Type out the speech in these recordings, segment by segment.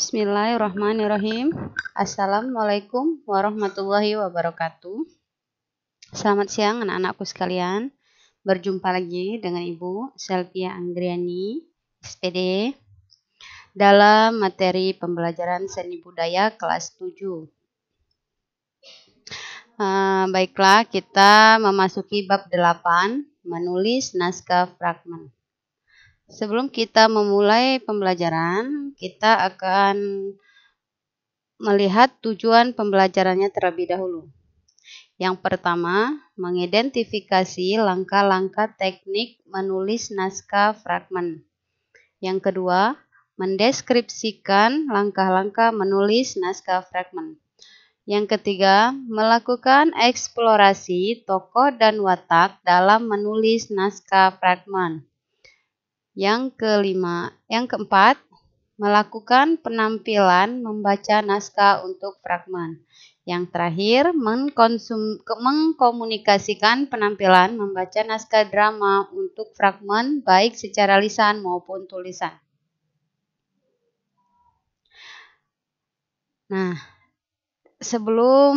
Bismillahirrahmanirrahim. Assalamualaikum warahmatullahi wabarakatuh. Selamat siang anak-anakku sekalian. Berjumpa lagi dengan Ibu Selvia Anggriani, SPD, dalam materi pembelajaran seni budaya kelas 7. Uh, eh, baiklah, kita memasuki bab 8, menulis naskah fragmen. Sebelum kita memulai pembelajaran, kita akan melihat tujuan pembelajarannya terlebih dahulu. Yang pertama, mengidentifikasi langkah-langkah teknik menulis naskah fragmen. Yang kedua, mendeskripsikan langkah-langkah menulis naskah fragmen. Yang ketiga, melakukan eksplorasi tokoh dan watak dalam menulis naskah fragmen. Yang kelima, yang keempat, melakukan penampilan membaca naskah untuk fragmen. Yang terakhir, mengkonsum, mengkomunikasikan penampilan membaca naskah drama untuk fragmen baik secara lisan maupun tulisan. Nah, sebelum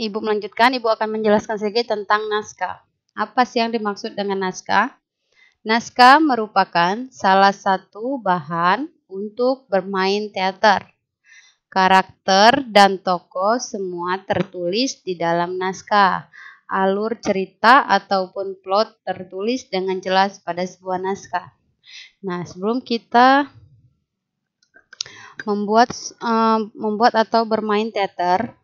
Ibu melanjutkan, Ibu akan menjelaskan sedikit tentang naskah. Apa sih yang dimaksud dengan naskah? Naskah merupakan salah satu bahan untuk bermain teater. Karakter dan tokoh semua tertulis di dalam naskah. Alur cerita ataupun plot tertulis dengan jelas pada sebuah naskah. Nah, sebelum kita membuat um, membuat atau bermain teater,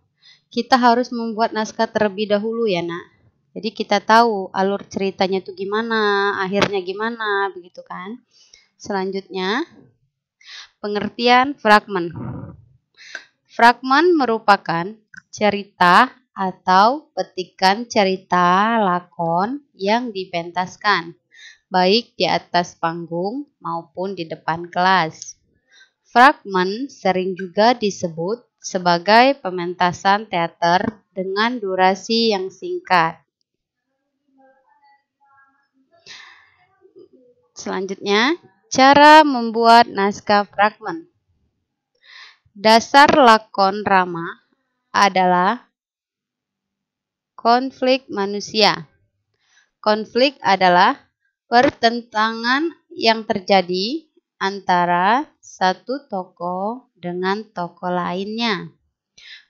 kita harus membuat naskah terlebih dahulu ya, Nak. Jadi kita tahu alur ceritanya itu gimana, akhirnya gimana, begitu kan. Selanjutnya, pengertian fragmen. Fragmen merupakan cerita atau petikan cerita lakon yang dipentaskan, baik di atas panggung maupun di depan kelas. Fragmen sering juga disebut sebagai pementasan teater dengan durasi yang singkat Selanjutnya, cara membuat naskah fragmen. Dasar lakon Rama adalah konflik manusia. Konflik adalah pertentangan yang terjadi antara satu tokoh dengan tokoh lainnya,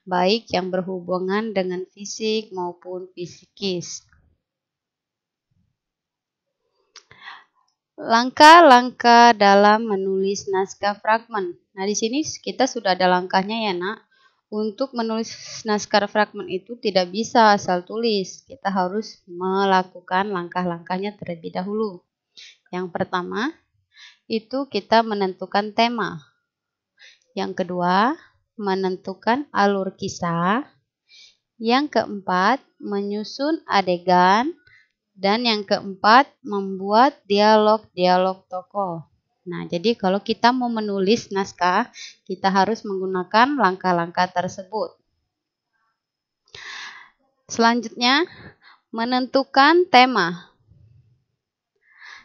baik yang berhubungan dengan fisik maupun fisikis. Langkah-langkah dalam menulis naskah fragmen. Nah, di sini kita sudah ada langkahnya ya, Nak. Untuk menulis naskah fragmen itu tidak bisa asal tulis. Kita harus melakukan langkah-langkahnya terlebih dahulu. Yang pertama, itu kita menentukan tema. Yang kedua, menentukan alur kisah. Yang keempat, menyusun adegan. Dan yang keempat, membuat dialog-dialog tokoh. Nah, jadi kalau kita mau menulis naskah, kita harus menggunakan langkah-langkah tersebut. Selanjutnya, menentukan tema.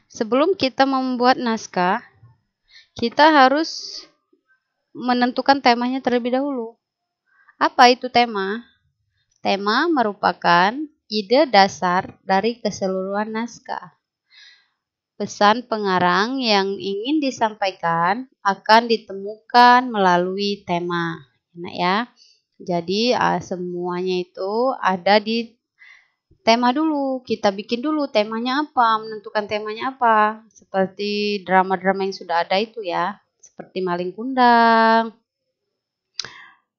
Sebelum kita membuat naskah, kita harus menentukan temanya terlebih dahulu. Apa itu tema? Tema merupakan ide dasar dari keseluruhan naskah. Pesan pengarang yang ingin disampaikan akan ditemukan melalui tema. Nah, ya. Jadi ah, semuanya itu ada di tema dulu. Kita bikin dulu temanya apa, menentukan temanya apa. Seperti drama-drama yang sudah ada itu ya. Seperti Maling Kundang,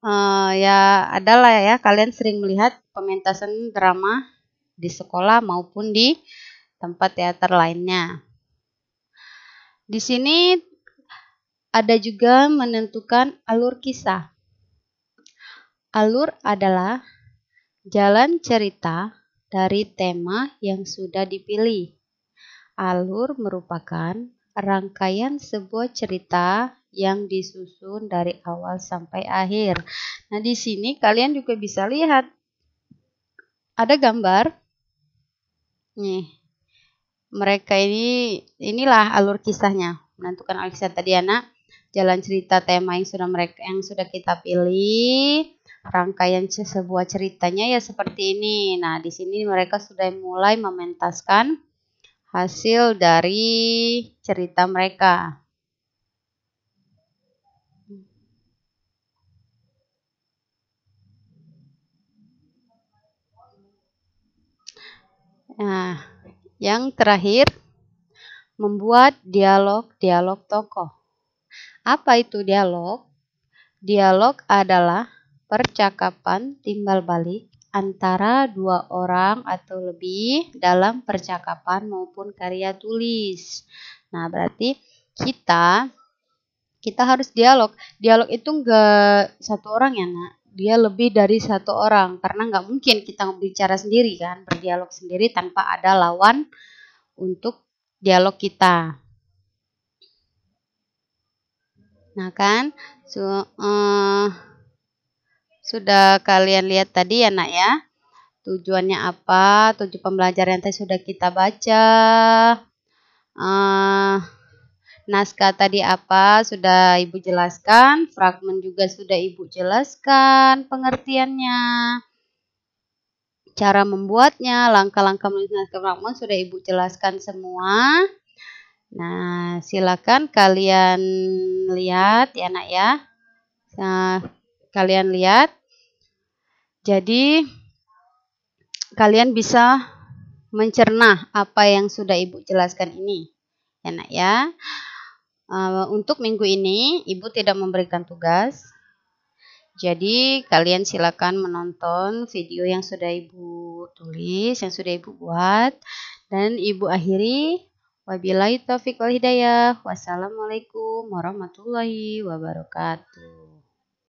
uh, ya adalah ya kalian sering melihat pementasan drama di sekolah maupun di tempat teater lainnya. Di sini ada juga menentukan alur kisah. Alur adalah jalan cerita dari tema yang sudah dipilih. Alur merupakan rangkaian sebuah cerita yang disusun dari awal sampai akhir. Nah, di sini kalian juga bisa lihat ada gambar nih. Mereka ini inilah alur kisahnya menentukan tadi anak jalan cerita tema yang sudah mereka yang sudah kita pilih rangkaian sebuah ceritanya ya seperti ini. Nah, di sini mereka sudah mulai mementaskan hasil dari cerita mereka. Nah, yang terakhir membuat dialog-dialog tokoh. Apa itu dialog? Dialog adalah percakapan timbal balik antara dua orang atau lebih dalam percakapan maupun karya tulis. Nah, berarti kita kita harus dialog. Dialog itu enggak satu orang ya nak, dia lebih dari satu orang karena enggak mungkin kita bicara sendiri kan, berdialog sendiri tanpa ada lawan untuk dialog kita. Nah kan, so, uh, eh, sudah kalian lihat tadi ya nak ya, tujuannya apa, tujuan pembelajaran tadi sudah kita baca. Uh, naskah tadi apa sudah Ibu jelaskan, fragmen juga sudah Ibu jelaskan pengertiannya. Cara membuatnya, langkah-langkah menulis naskah fragmen sudah Ibu jelaskan semua. Nah, silakan kalian lihat ya nak ya. Nah, kalian lihat. Jadi kalian bisa mencerna apa yang sudah Ibu jelaskan ini. Ya nak ya. Eh, untuk minggu ini, Ibu tidak memberikan tugas. Jadi, kalian silakan menonton video yang sudah Ibu tulis, yang sudah Ibu buat. Dan Ibu akhiri. Wabillahi taufiq wal hidayah. Wassalamualaikum warahmatullahi wabarakatuh.